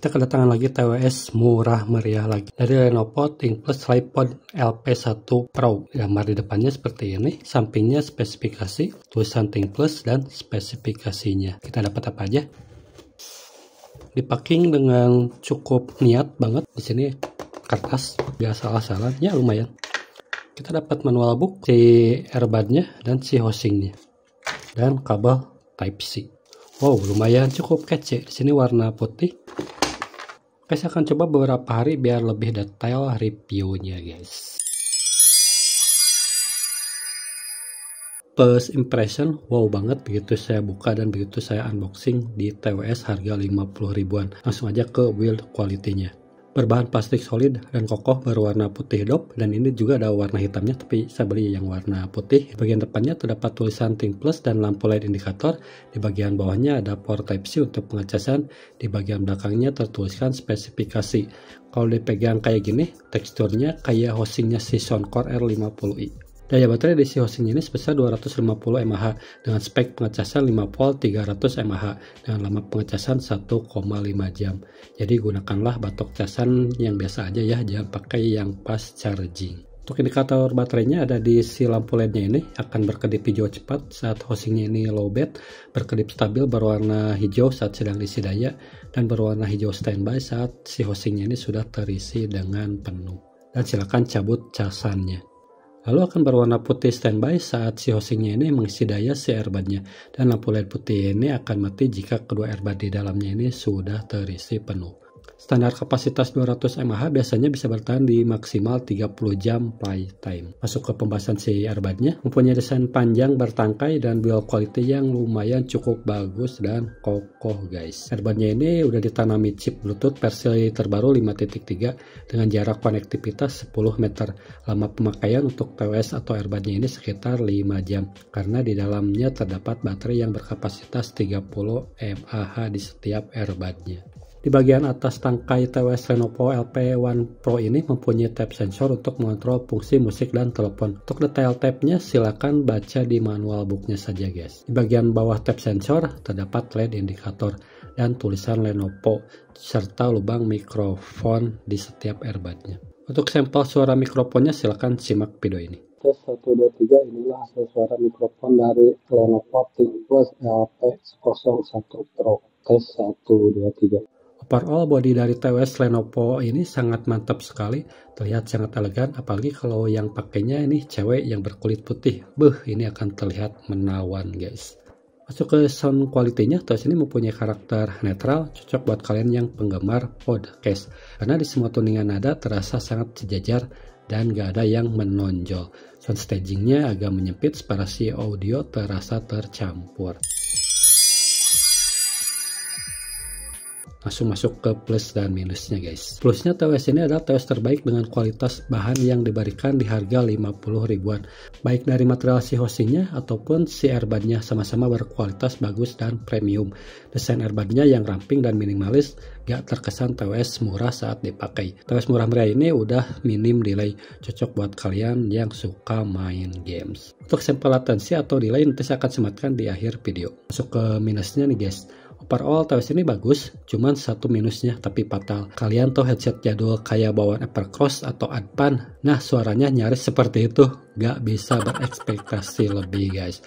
kita kedatangan lagi TWS murah meriah lagi dari Lenovo ThinkPlus tripod LP1 Pro gambar ya, di depannya seperti ini sampingnya spesifikasi tulisan ThinkPlus dan spesifikasinya kita dapat apa aja dipacking dengan cukup niat banget di sini kertas biasa salah-salah ya, lumayan kita dapat manual book si airbudnya dan si housingnya dan kabel type C wow lumayan cukup kece di sini warna putih Oke, saya akan coba beberapa hari biar lebih detail reviewnya, guys. First impression wow banget begitu saya buka dan begitu saya unboxing di TWS harga 50 ribuan. Langsung aja ke build quality-nya berbahan plastik solid dan kokoh berwarna putih dop dan ini juga ada warna hitamnya tapi saya beli yang warna putih di bagian depannya terdapat tulisan Think Plus dan lampu LED indikator di bagian bawahnya ada port Type-C untuk pengecasan di bagian belakangnya tertuliskan spesifikasi kalau dipegang kayak gini teksturnya kayak housingnya Season Core R50i Daya baterai DC housing ini sebesar 250 mAh dengan spek pengecasan 5 volt 300 mAh dengan lama pengecasan 1,5 jam. Jadi gunakanlah batok casan yang biasa aja ya, jangan pakai yang pas charging. Untuk indikator baterainya ada di si lampu LED-nya ini akan berkedip hijau cepat saat housingnya ini low bed, berkedip stabil berwarna hijau saat sedang diisi daya, dan berwarna hijau standby saat si housingnya ini sudah terisi dengan penuh. Dan silakan cabut casannya lalu akan berwarna putih standby saat si housingnya ini mengisi daya si airbudnya dan lampu LED putih ini akan mati jika kedua airbud di dalamnya ini sudah terisi penuh. Standar kapasitas 200 mAh biasanya bisa bertahan di maksimal 30 jam play time. Masuk ke pembahasan si mempunyai desain panjang bertangkai dan build quality yang lumayan cukup bagus dan kokoh guys. airbuds ini udah ditanami chip Bluetooth versi terbaru 5.3 dengan jarak konektivitas 10 meter. Lama pemakaian untuk TWS atau airbuds ini sekitar 5 jam karena di dalamnya terdapat baterai yang berkapasitas 30 mAh di setiap airbuds di bagian atas tangkai TWS Lenovo LP1 Pro ini mempunyai tab sensor untuk mengontrol fungsi musik dan telepon. Untuk detail tapnya silakan baca di manual booknya saja guys. Di bagian bawah tab sensor terdapat LED indikator dan tulisan Lenovo serta lubang mikrofon di setiap earbudnya. Untuk sampel suara mikrofonnya silakan simak video ini. Tes 123 inilah hasil suara mikrofon dari Lenovo Plus LP01 Pro. Tes 123. Upper body dari TWS Lenovo ini sangat mantap sekali, terlihat sangat elegan, apalagi kalau yang pakainya ini cewek yang berkulit putih. Beh, ini akan terlihat menawan guys. Masuk ke sound quality-nya, TWS ini mempunyai karakter netral, cocok buat kalian yang penggemar podcast. Karena di semua tuningan nada terasa sangat sejajar dan gak ada yang menonjol. Sound stagingnya agak menyempit, separasi audio terasa tercampur. langsung masuk ke plus dan minusnya guys. Plusnya TWS ini adalah TWS terbaik dengan kualitas bahan yang diberikan di harga 50 ribuan. Baik dari material si hostingnya ataupun si airbagnya sama-sama berkualitas bagus dan premium. Desain airbagnya yang ramping dan minimalis gak terkesan TWS murah saat dipakai. TWS murah meriah ini udah minim delay, cocok buat kalian yang suka main games. Untuk sampel latensi atau delay nanti saya akan sematkan di akhir video. Masuk ke minusnya nih guys Overall TWS ini bagus, cuman satu minusnya tapi fatal. Kalian tuh headset jadul kayak bawaan Apple Cross atau Adpan, nah suaranya nyaris seperti itu. Gak bisa berekspektasi lebih guys.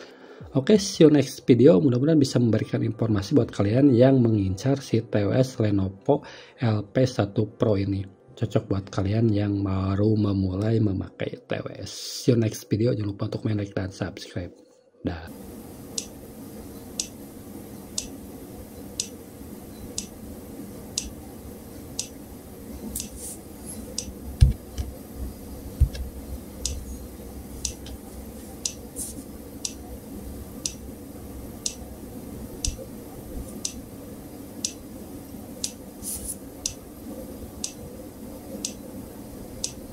Oke, okay, see you next video. Mudah-mudahan bisa memberikan informasi buat kalian yang mengincar si TWS Lenovo LP1 Pro ini. Cocok buat kalian yang baru memulai memakai TWS. See you next video. Jangan lupa untuk main like dan subscribe. Dah.